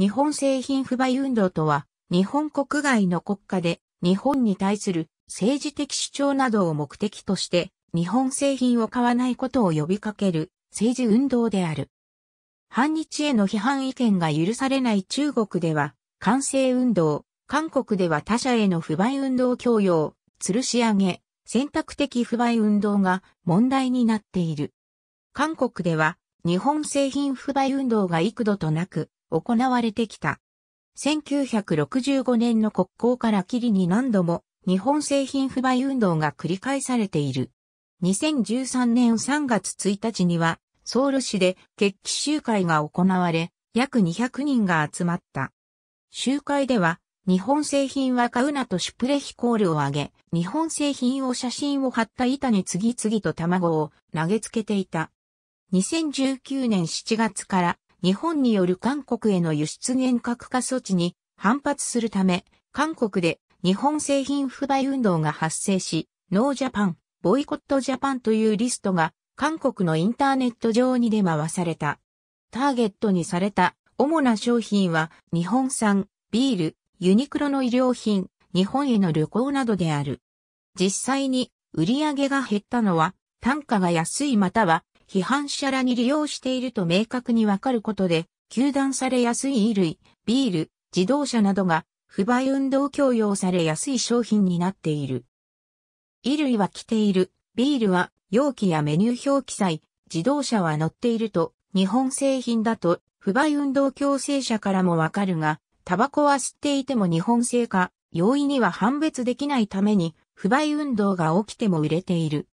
日本製品不買運動とは、日本国外の国家で日本に対する政治的主張などを目的として、日本製品を買わないことを呼びかける政治運動である。反日への批判意見が許されない中国では、完成運動、韓国では他者への不買運動強要、吊るし上げ、選択的不買運動が問題になっている。韓国では日本製品不買運動が幾度となく行われてきた。1965年の国交からきりに何度も日本製品不買運動が繰り返されている。2013年3月1日にはソウル市で決起集会が行われ、約200人が集まった。集会では、日本製品は買うなとシュプレヒコールを上げ、日本製品を写真を貼った板に次々と卵を投げつけていた。2019年7月から日本による韓国への輸出厳格化措置に反発するため、韓国で日本製品不買運動が発生し、ノージャパン、ボイコットジャパンというリストが韓国のインターネット上に出回された。ターゲットにされた主な商品は日本産、ビール、ユニクロの衣料品、日本への旅行などである。実際に売上が減ったのは単価が安いまたは批判者らに利用していると明確にわかることで、球団されやすい衣類、ビール、自動車などが不買運動強要されやすい商品になっている。衣類は着ている、ビールは容器やメニュー表記載、自動車は乗っていると、日本製品だと不買運動強制者からもわかるが、タバコは吸っていても日本製か、容易には判別できないために、不買運動が起きても売れている。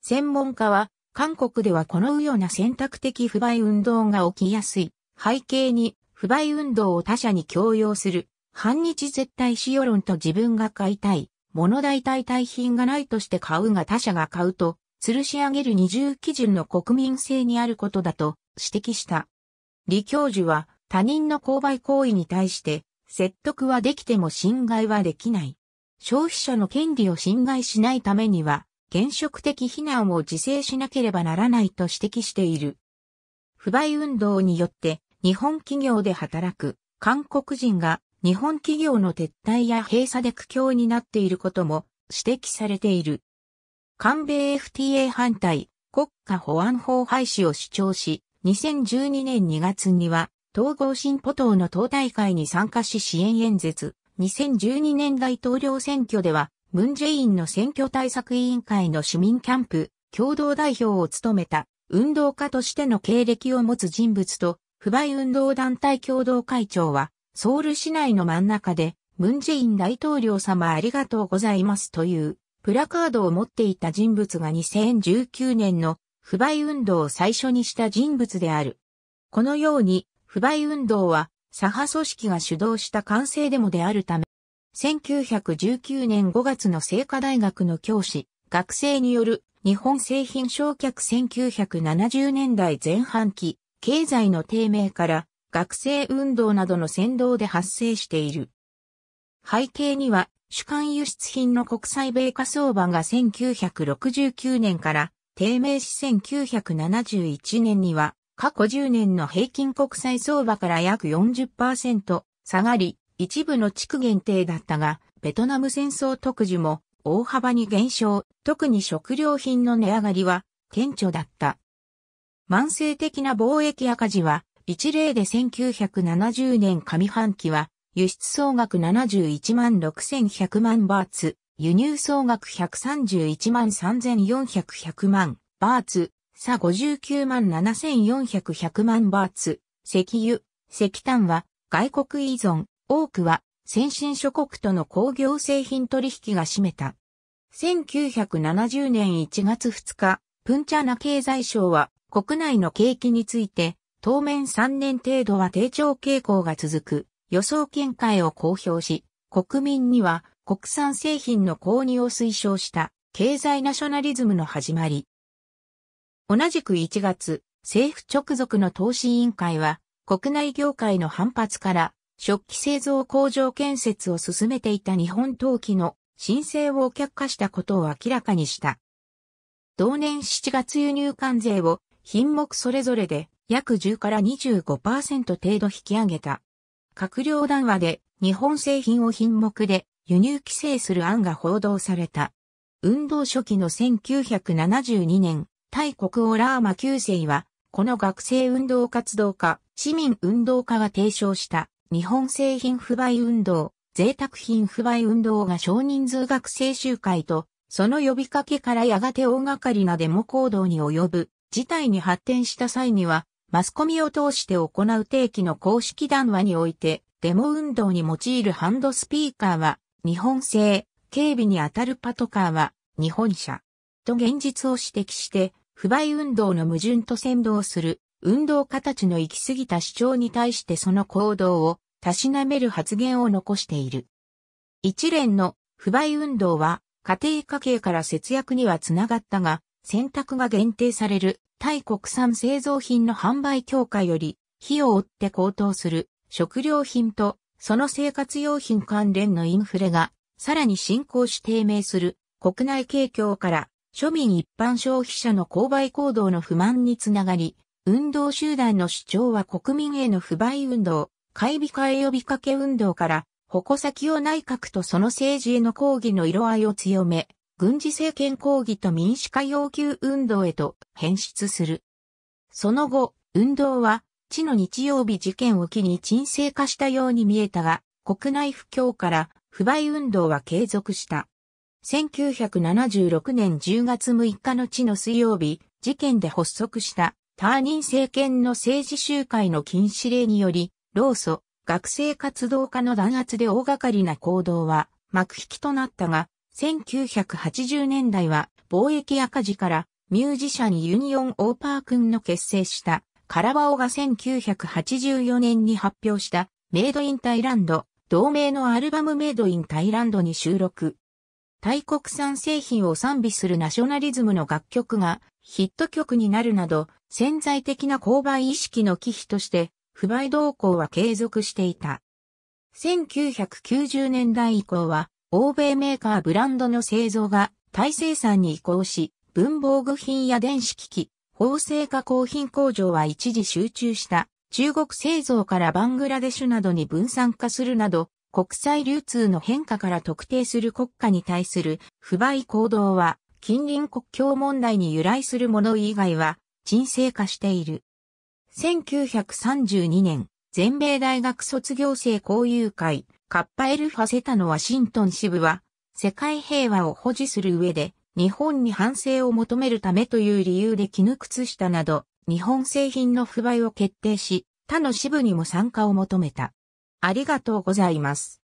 専門家は、韓国ではこのような選択的不買運動が起きやすい。背景に、不買運動を他者に強要する、反日絶対使用論と自分が買いたい、物代替対品がないとして買うが他者が買うと、吊るし上げる二重基準の国民性にあることだと指摘した。李教授は他人の購買行為に対して説得はできても侵害はできない。消費者の権利を侵害しないためには現職的非難を自制しなければならないと指摘している。不買運動によって日本企業で働く韓国人が日本企業の撤退や閉鎖で苦境になっていることも指摘されている。韓米 FTA 反対国家保安法廃止を主張し、2012年2月には統合進歩党の党大会に参加し支援演説、2012年大統領選挙ではムンジェインの選挙対策委員会の市民キャンプ、共同代表を務めた、運動家としての経歴を持つ人物と、不買運動団体共同会長は、ソウル市内の真ん中で、ムンジェイン大統領様ありがとうございますという、プラカードを持っていた人物が2019年の不買運動を最初にした人物である。このように、不買運動は、左派組織が主導した完成デモであるため、1919年5月の聖火大学の教師、学生による日本製品焼却1970年代前半期、経済の低迷から学生運動などの先導で発生している。背景には主観輸出品の国際米価相場が1969年から低迷し1971年には過去10年の平均国際相場から約40%下がり、一部の地区限定だったが、ベトナム戦争特需も大幅に減少、特に食料品の値上がりは顕著だった。慢性的な貿易赤字は、一例で1970年上半期は、輸出総額71万6100万バーツ、輸入総額131万3400万バーツ、差59万7400万バーツ、石油、石炭は外国依存、多くは先進諸国との工業製品取引が占めた。1970年1月2日、プンチャナ経済省は国内の景気について、当面3年程度は低調傾向が続く予想見解を公表し、国民には国産製品の購入を推奨した経済ナショナリズムの始まり。同じく1月、政府直属の投資委員会は国内業界の反発から食器製造工場建設を進めていた日本陶器の申請を却下したことを明らかにした。同年7月輸入関税を品目それぞれで約10から25%程度引き上げた。閣僚談話で日本製品を品目で輸入規制する案が報道された。運動初期の1972年、タイ国王ラーマ9世は、この学生運動活動家、市民運動家が提唱した日本製品不買運動、贅沢品不買運動が少人数学生集会と、その呼びかけからやがて大掛かりなデモ行動に及ぶ、事態に発展した際には、マスコミを通して行う定期の公式談話において、デモ運動に用いるハンドスピーカーは、日本製、警備に当たるパトカーは、日本車。と現実を指摘して、不買運動の矛盾と先導する運動家たちの行き過ぎた主張に対してその行動を、たしなめる発言を残している。一連の不買運動は、家庭家計から節約にはつながったが、選択が限定される、対国産製造品の販売強化より、火を追って高騰する食料品とその生活用品関連のインフレがさらに進行し低迷する国内景況から庶民一般消費者の購買行動の不満につながり運動集団の主張は国民への不買運動、買い控え呼びかけ運動から、矛先を内閣とその政治への抗議の色合いを強め、軍事政権抗議と民主化要求運動へと変質する。その後、運動は、地の日曜日事件を機に沈静化したように見えたが、国内不況から不買運動は継続した。1976年10月6日の地の水曜日、事件で発足したターニン政権の政治集会の禁止令により、老祖、学生活動家の弾圧で大掛かりな行動は幕引きとなったが、1980年代は貿易赤字からミュージシャンユニオン・オーパー君の結成したカラバオが1984年に発表したメイドインタイランド、同名のアルバムメイドインタイランドに収録。大国産製品を賛美するナショナリズムの楽曲がヒット曲になるなど潜在的な購買意識の忌避として、不買動向は継続していた。1990年代以降は、欧米メーカーブランドの製造が大生産に移行し、文房具品や電子機器、縫製加工品工場は一時集中した中国製造からバングラデシュなどに分散化するなど、国際流通の変化から特定する国家に対する不買行動は近隣国境問題に由来するもの以外は沈静化している。1932年、全米大学卒業生交友会、カッパエルファセタのワシントン支部は、世界平和を保持する上で、日本に反省を求めるためという理由で絹靴下など、日本製品の不買を決定し、他の支部にも参加を求めた。ありがとうございます。